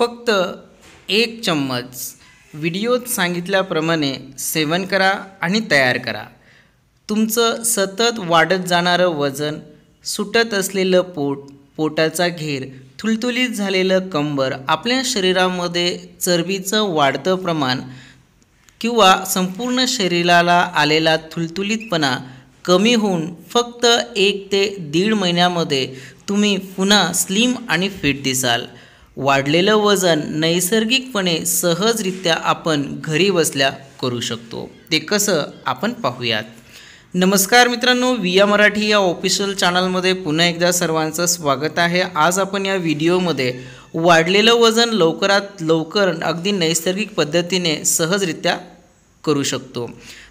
फक्त एक चम्मच व्हिडिओत सांगितल्याप्रमाणे सेवन करा आणि तयार करा तुमचं सतत वाढत जाणारं वजन सुटत असलेलं पोट पोटाचा घेर थुलथुलीत झालेलं कंबर आपल्या शरीरामध्ये चरबीचं वाढतं प्रमाण किंवा संपूर्ण शरीराला आलेला थुलथुलीतपणा कमी होऊन फक्त एक ते दीड महिन्यामध्ये तुम्ही पुन्हा स्लिम आणि फिट दिसाल वाढलेलं वजन नैसर्गिकपणे सहजरित्या आपण घरी बसल्या करू शकतो ते कसं आपण पाहूयात नमस्कार मित्रांनो विया मराठी या ऑफिशियल चॅनलमध्ये पुन्हा एकदा सर्वांचं स्वागत आहे आज आपण या व्हिडिओमध्ये वाढलेलं वजन लवकरात लवकर अगदी नैसर्गिक पद्धतीने सहजरित्या करू शकतो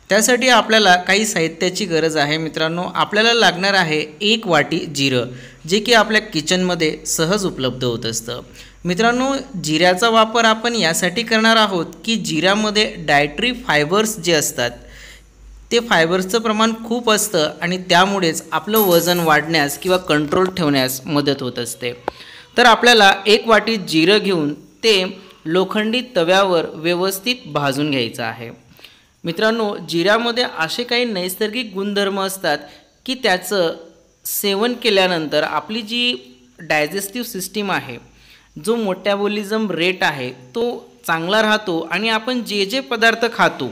त्यासाठी आपल्याला काही साहित्याची गरज आहे मित्रांनो आपल्याला लागणार आहे एक वाटी जिरं जे की आपल्या किचनमध्ये सहज उपलब्ध होत असतं मित्रांनो जिऱ्याचा वापर आपण यासाठी करणार आहोत की जिऱ्यामध्ये डायट्री फायबर्स जे असतात ते फायबर्सचं प्रमाण खूप असतं आणि त्यामुळेच आपलं वजन वाढण्यास किंवा कंट्रोल ठेवण्यास मदत होत असते तर आपल्याला एक वाटी जिरं घेऊन ते लोखंडी तव्यावर व्यवस्थित भाजून घ्यायचं आहे मित्रांनो जिऱ्यामध्ये असे काही नैसर्गिक गुणधर्म असतात की त्याचं सेवन केल्यानंतर आपली जी डायजेस्टिव्ह सिस्टीम आहे जो मोटॅबोलिझम रेट आहे तो चांगला राहतो आणि आपण जे जे पदार्थ खातो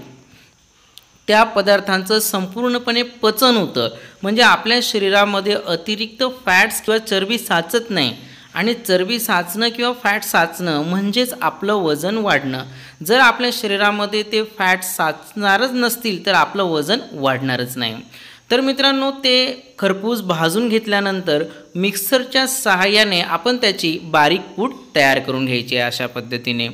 त्या पदार्थांचं संपूर्णपणे पचन होतं म्हणजे आपल्या शरीरामध्ये अतिरिक्त फॅट्स किंवा चरबी साचत नाही आणि चरबी साचणं किंवा फॅट साचणं म्हणजेच आपलं वजन वाढणं जर आपल्या शरीरामध्ये ते फॅट साचणारच नसतील तर आपलं वजन वाढणारच नाही तर मित्रांनो ते खरपूस भाजून घेतल्यानंतर मिक्सरच्या सहाय्याने आपण त्याची बारीक पूड तयार करून घ्यायची अशा पद्धतीने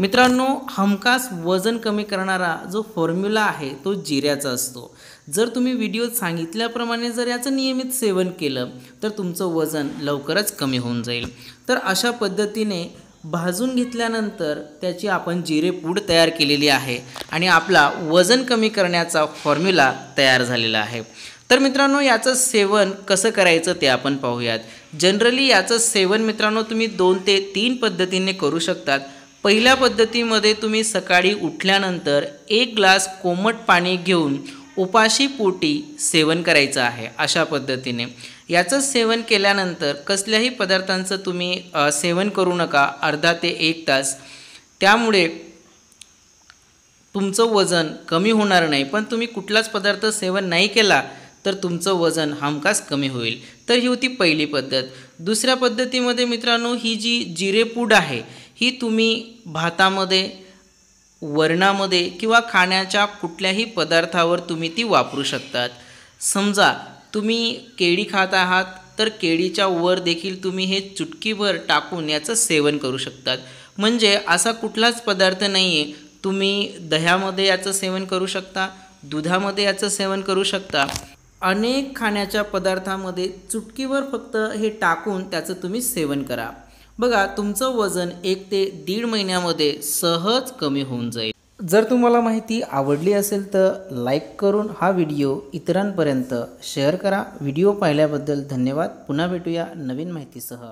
मित्रांनो हमखास वजन कमी करणारा जो फॉर्म्युला आहे तो जिऱ्याचा असतो जर तुम्ही व्हिडिओत सांगितल्याप्रमाणे जर याचं नियमित सेवन केलं तर तुमचं वजन लवकरच कमी होऊन जाईल तर अशा पद्धतीने भाजून घेतल्यानंतर त्याची आपण जिरेपूड तयार केलेली आहे आणि आपला वजन कमी करण्याचा फॉर्म्युला तयार झालेला आहे तर मित्रांनो याचं सेवन कसं करायचं ते आपण पाहूयात जनरली याचं सेवन मित्रांनो तुम्ही दोन ते तीन पद्धतीने करू शकतात पहिल्या पद्धतीमध्ये तुम्ही सकाळी उठल्यानंतर एक ग्लास कोमट पाणी घेऊन उपाशी पोटी सेवन करायचं आहे अशा पद्धतीने याचं सेवन केल्यानंतर कसल्याही पदार्थांचं तुम्ही सेवन करू नका अर्धा ते एक तास त्यामुळे तुमचं वजन कमी होणार नाही पण तुम्ही कुठलाच पदार्थ सेवन नाही केला तर तुमचं वजन हमखास कमी होईल तर ही होती पहिली पद्धत दुसऱ्या पद्धतीमध्ये मित्रांनो ही जी जिरेपूड आहे ही तुम्ही भातामध्ये वरणामध्ये किंवा खाण्याच्या कुठल्याही पदार्थावर तुम्ही ती वापरू शकतात समजा तुम्ही केळी खात आहात तर केळीच्या वर देखील तुम्ही हे चुटकीभर टाकून याचं सेवन करू शकतात म्हणजे असा कुठलाच पदार्थ नाही आहे तुम्ही दह्यामध्ये याचं सेवन करू शकता दुधामध्ये याचं सेवन करू शकता अनेक खाण्याच्या पदार्थामध्ये चुटकीवर फक्त हे टाकून त्याचं तुम्ही सेवन करा बघा तुमचं वजन एक ते दीड महिन्यामध्ये सहज कमी होऊन जाईल जर तुम्हाला माहिती आवडली असेल तर लाईक करून हा व्हिडिओ इतरांपर्यंत शेअर करा व्हिडिओ पाहिल्याबद्दल धन्यवाद पुन्हा भेटूया नवीन माहितीसह